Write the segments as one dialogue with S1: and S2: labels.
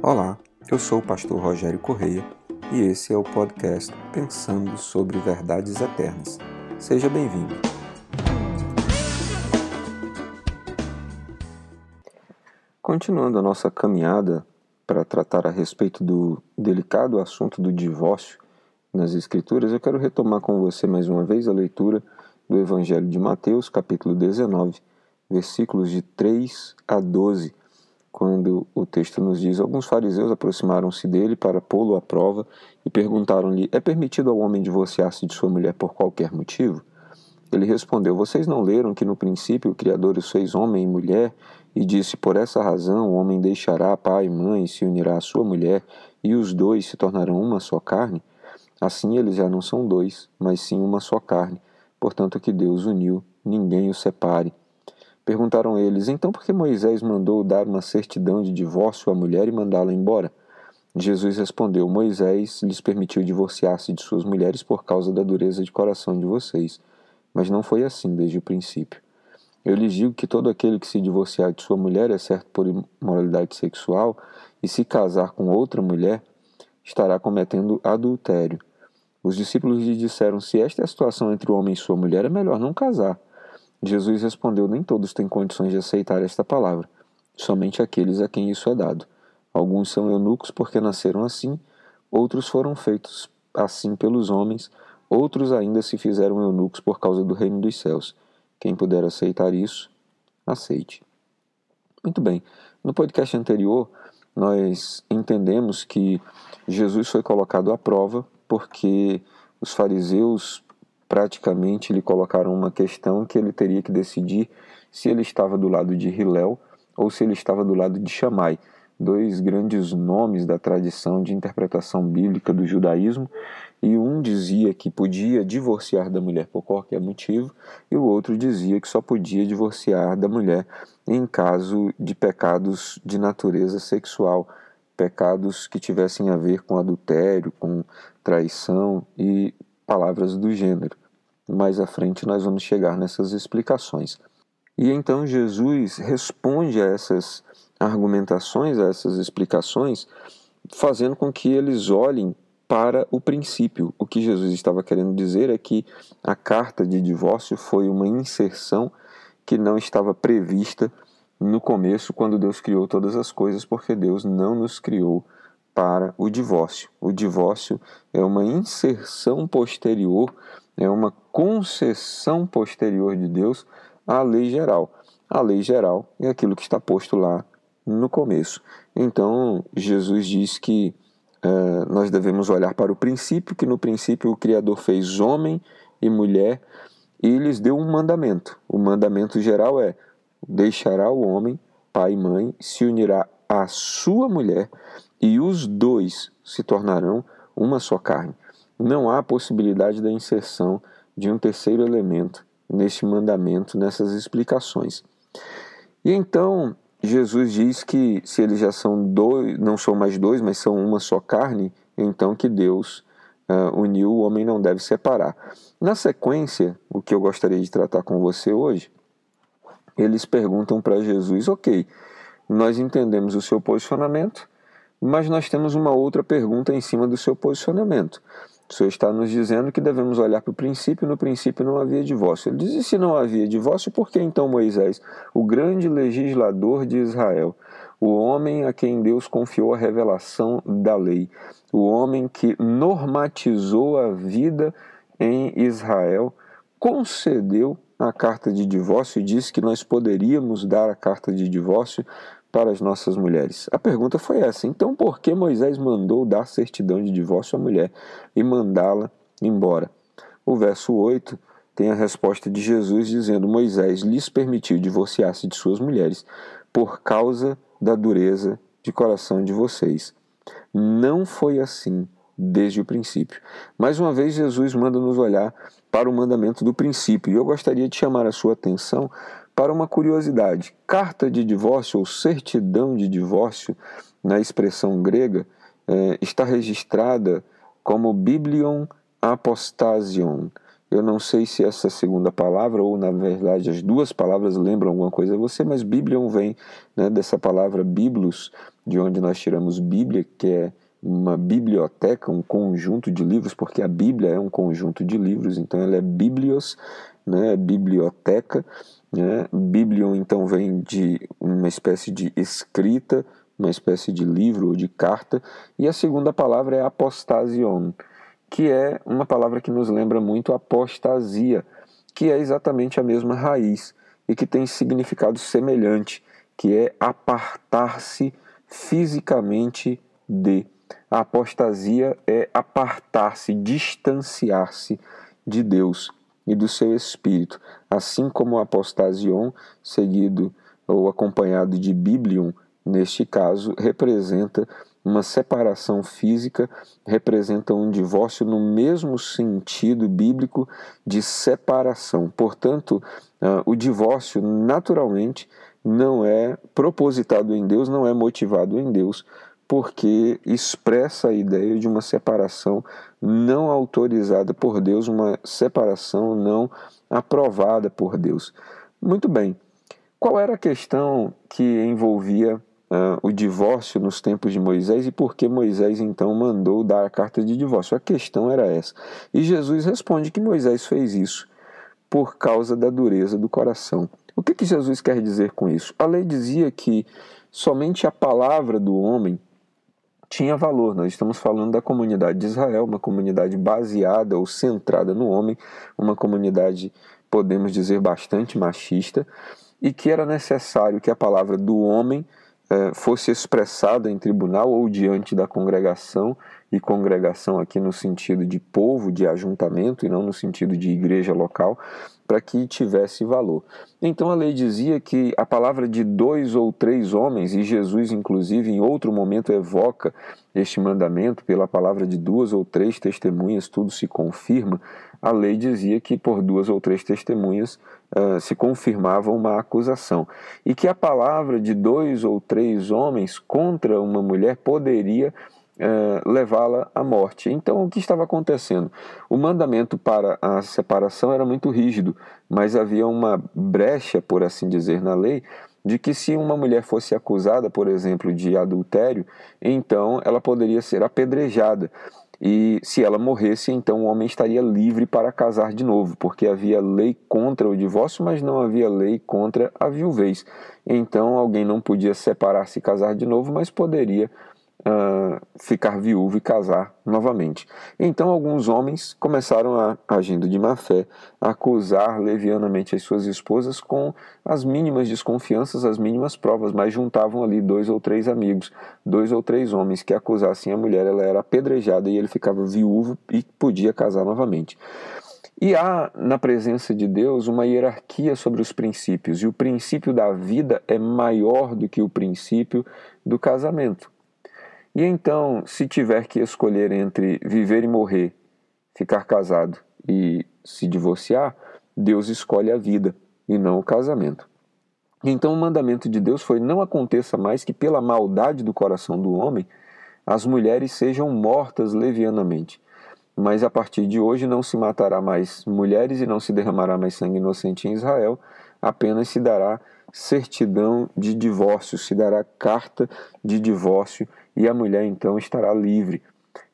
S1: Olá, eu sou o pastor Rogério Correia e esse é o podcast Pensando sobre Verdades Eternas. Seja bem-vindo. Continuando a nossa caminhada para tratar a respeito do delicado assunto do divórcio nas Escrituras, eu quero retomar com você mais uma vez a leitura do Evangelho de Mateus, capítulo 19, versículos de 3 a 12 quando o texto nos diz: Alguns fariseus aproximaram-se dele para pô-lo à prova e perguntaram-lhe: É permitido ao homem divorciar-se de sua mulher por qualquer motivo? Ele respondeu: Vocês não leram que no princípio o Criador os fez homem e mulher e disse: Por essa razão o homem deixará pai e mãe e se unirá à sua mulher, e os dois se tornarão uma só carne? Assim eles já não são dois, mas sim uma só carne. Portanto, o que Deus uniu, ninguém o separe. Perguntaram eles: Então por que Moisés mandou dar uma certidão de divórcio à mulher e mandá-la embora? Jesus respondeu: Moisés lhes permitiu divorciar-se de suas mulheres por causa da dureza de coração de vocês, mas não foi assim desde o princípio. Eu lhes digo que todo aquele que se divorciar de sua mulher, exceto por imoralidade sexual, e se casar com outra mulher, estará cometendo adultério. Os discípulos lhe disseram: Se esta é a situação entre o homem e sua mulher, é melhor não casar. Jesus respondeu: Nem todos têm condições de aceitar esta palavra, somente aqueles a quem isso é dado. Alguns são eunucos porque nasceram assim, outros foram feitos assim pelos homens, outros ainda se fizeram eunucos por causa do reino dos céus. Quem puder aceitar isso, aceite. Muito bem. No podcast anterior, nós entendemos que Jesus foi colocado à prova porque os fariseus praticamente lhe colocaram uma questão que ele teria que decidir se ele estava do lado de Hillel ou se ele estava do lado de Shammai, dois grandes nomes da tradição de interpretação bíblica do judaísmo, e um dizia que podia divorciar da mulher por qualquer motivo, e o outro dizia que só podia divorciar da mulher em caso de pecados de natureza sexual, pecados que tivessem a ver com adultério, com traição e palavras do gênero. Mais à frente nós vamos chegar nessas explicações. E então Jesus responde a essas argumentações, a essas explicações, fazendo com que eles olhem para o princípio. O que Jesus estava querendo dizer é que a carta de divórcio foi uma inserção que não estava prevista no começo, quando Deus criou todas as coisas, porque Deus não nos criou para o divórcio. O divórcio é uma inserção posterior, é uma concessão posterior de Deus à lei geral. A lei geral é aquilo que está posto lá no começo. Então, Jesus diz que uh, nós devemos olhar para o princípio, que no princípio o Criador fez homem e mulher e lhes deu um mandamento. O mandamento geral é: deixará o homem, pai e mãe, se unirá a sua mulher, e os dois se tornarão uma só carne. Não há possibilidade da inserção de um terceiro elemento neste mandamento, nessas explicações. E então Jesus diz que se eles já são dois, não são mais dois, mas são uma só carne, então que Deus uh, uniu, o homem não deve separar. Na sequência, o que eu gostaria de tratar com você hoje, eles perguntam para Jesus: ok, nós entendemos o seu posicionamento, mas nós temos uma outra pergunta em cima do seu posicionamento. O senhor está nos dizendo que devemos olhar para o princípio, no princípio não havia divórcio. Ele diz: e se não havia divórcio, por que então Moisés, o grande legislador de Israel, o homem a quem Deus confiou a revelação da lei, o homem que normatizou a vida em Israel, concedeu a carta de divórcio e disse que nós poderíamos dar a carta de divórcio para as nossas mulheres? A pergunta foi essa. Então, por que Moisés mandou dar certidão de divórcio à mulher e mandá-la embora? O verso 8 tem a resposta de Jesus dizendo: Moisés lhes permitiu divorciar-se de suas mulheres por causa da dureza de coração de vocês. Não foi assim desde o princípio. Mais uma vez, Jesus manda nos olhar para o mandamento do princípio. E eu gostaria de chamar a sua atenção para uma curiosidade, carta de divórcio ou certidão de divórcio, na expressão grega, é, está registrada como Biblion Apostasion. Eu não sei se essa segunda palavra, ou na verdade as duas palavras lembram alguma coisa a você, mas Biblion vem né, dessa palavra Biblos, de onde nós tiramos Bíblia, que é uma biblioteca, um conjunto de livros, porque a Bíblia é um conjunto de livros, então ela é Biblios né, biblioteca. Né? Biblion, então, vem de uma espécie de escrita, uma espécie de livro ou de carta. E a segunda palavra é apostasion, que é uma palavra que nos lembra muito apostasia, que é exatamente a mesma raiz e que tem significado semelhante, que é apartar-se fisicamente de. A apostasia é apartar-se, distanciar-se de Deus e do seu espírito, assim como apostasion, seguido ou acompanhado de biblion, neste caso, representa uma separação física, representa um divórcio no mesmo sentido bíblico de separação. Portanto, ah, o divórcio naturalmente não é propositado em Deus, não é motivado em Deus, porque expressa a ideia de uma separação não autorizada por Deus, uma separação não aprovada por Deus. Muito bem. Qual era a questão que envolvia uh, o divórcio nos tempos de Moisés e por que Moisés então mandou dar a carta de divórcio? A questão era essa. E Jesus responde que Moisés fez isso por causa da dureza do coração. O que, que Jesus quer dizer com isso? A lei dizia que somente a palavra do homem tinha valor. Nós estamos falando da comunidade de Israel, uma comunidade baseada ou centrada no homem, uma comunidade, podemos dizer, bastante machista, e que era necessário que a palavra do homem eh, fosse expressada em tribunal ou diante da congregação e congregação aqui no sentido de povo, de ajuntamento e não no sentido de igreja local, para que tivesse valor. Então a lei dizia que a palavra de dois ou três homens, e Jesus, inclusive, em outro momento evoca este mandamento, pela palavra de duas ou três testemunhas, tudo se confirma. A lei dizia que por duas ou três testemunhas uh, se confirmava uma acusação. E que a palavra de dois ou três homens contra uma mulher poderia é, levá-la à morte. Então, o que estava acontecendo? O mandamento para a separação era muito rígido, mas havia uma brecha, por assim dizer, na lei, de que se uma mulher fosse acusada, por exemplo, de adultério, então ela poderia ser apedrejada. E se ela morresse, então o homem estaria livre para casar de novo, porque havia lei contra o divórcio, mas não havia lei contra a viuvez. Então alguém não podia separar-se e casar de novo, mas poderia uh, ficar viúvo e casar novamente. Então alguns homens começaram a, agindo de má fé, a acusar levianamente as suas esposas com as mínimas desconfianças, as mínimas provas, mas juntavam ali dois ou três amigos, dois ou três homens que acusassem a mulher, ela era apedrejada e ele ficava viúvo e podia casar novamente. E há na presença de Deus uma hierarquia sobre os princípios, e o princípio da vida é maior do que o princípio do casamento. E então, se tiver que escolher entre viver e morrer, ficar casado e se divorciar, Deus escolhe a vida e não o casamento. Então, o mandamento de Deus foi: não aconteça mais que, pela maldade do coração do homem, as mulheres sejam mortas levianamente. Mas a partir de hoje não se matará mais mulheres e não se derramará mais sangue inocente em Israel, apenas se dará certidão de divórcio, se dará carta de divórcio e a mulher então estará livre.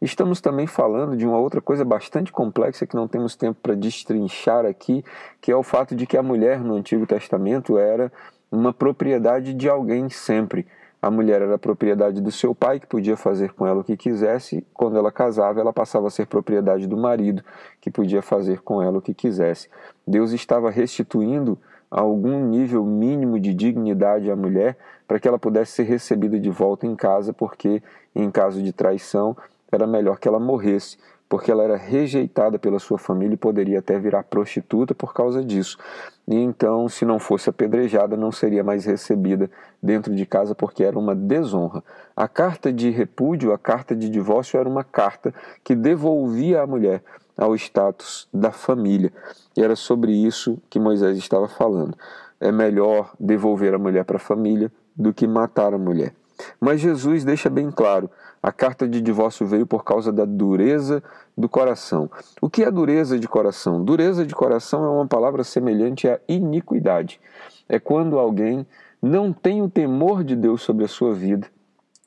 S1: Estamos também falando de uma outra coisa bastante complexa que não temos tempo para destrinchar aqui, que é o fato de que a mulher no Antigo Testamento era uma propriedade de alguém sempre. A mulher era a propriedade do seu pai, que podia fazer com ela o que quisesse. Quando ela casava, ela passava a ser propriedade do marido, que podia fazer com ela o que quisesse. Deus estava restituindo algum nível mínimo de dignidade à mulher para que ela pudesse ser recebida de volta em casa, porque em caso de traição era melhor que ela morresse, porque ela era rejeitada pela sua família e poderia até virar prostituta por causa disso. E então, se não fosse apedrejada, não seria mais recebida dentro de casa porque era uma desonra. A carta de repúdio, a carta de divórcio era uma carta que devolvia à mulher ao status da família. E era sobre isso que Moisés estava falando. É melhor devolver a mulher para a família do que matar a mulher. Mas Jesus deixa bem claro: a carta de divórcio veio por causa da dureza do coração. O que é dureza de coração? Dureza de coração é uma palavra semelhante à iniquidade. É quando alguém não tem o temor de Deus sobre a sua vida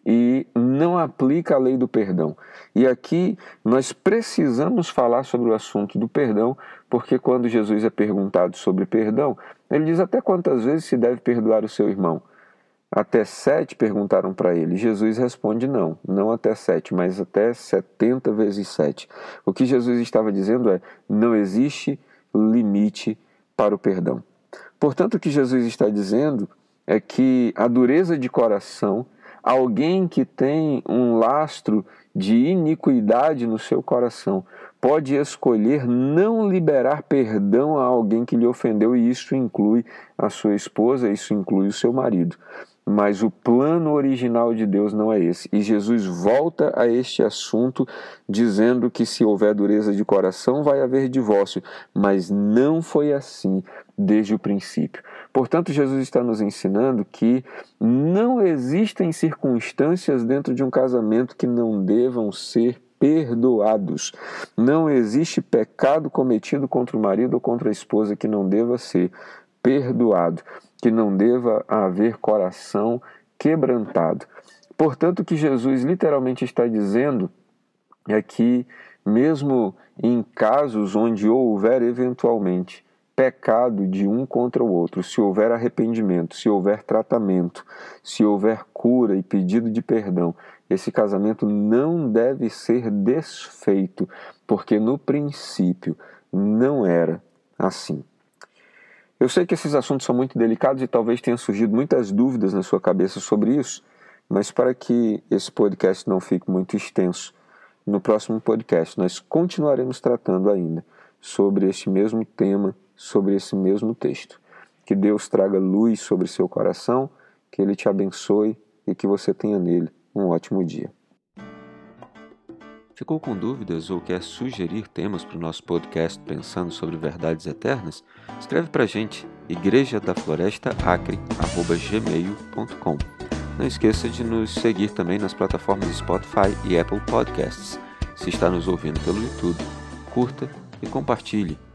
S1: e não aplica a lei do perdão. E aqui nós precisamos falar sobre o assunto do perdão, porque quando Jesus é perguntado sobre perdão, ele diz até quantas vezes se deve perdoar o seu irmão. Até sete perguntaram para ele. Jesus responde não, não até sete, mas até setenta vezes sete. O que Jesus estava dizendo é: não existe limite para o perdão. Portanto, o que Jesus está dizendo é que a dureza de coração Alguém que tem um lastro de iniquidade no seu coração pode escolher não liberar perdão a alguém que lhe ofendeu, e isso inclui a sua esposa, isso inclui o seu marido. Mas o plano original de Deus não é esse. E Jesus volta a este assunto dizendo que se houver dureza de coração vai haver divórcio, mas não foi assim desde o princípio. Portanto, Jesus está nos ensinando que não existem circunstâncias dentro de um casamento que não devam ser perdoados. Não existe pecado cometido contra o marido ou contra a esposa que não deva ser perdoado, que não deva haver coração quebrantado. Portanto, o que Jesus literalmente está dizendo é que, mesmo em casos onde houver eventualmente pecado de um contra o outro, se houver arrependimento, se houver tratamento, se houver cura e pedido de perdão, esse casamento não deve ser desfeito, porque no princípio não era assim. Eu sei que esses assuntos são muito delicados e talvez tenha surgido muitas dúvidas na sua cabeça sobre isso, mas para que esse podcast não fique muito extenso, no próximo podcast nós continuaremos tratando ainda sobre este mesmo tema sobre esse mesmo texto. Que Deus traga luz sobre seu coração, que Ele te abençoe e que você tenha nele um ótimo dia. Ficou com dúvidas ou quer sugerir temas para o nosso podcast Pensando sobre Verdades Eternas? Escreve para a gente, igreja da floresta acre, arroba gmail.com. Não esqueça de nos seguir também nas plataformas Spotify e Apple Podcasts. Se está nos ouvindo pelo YouTube, curta e compartilhe.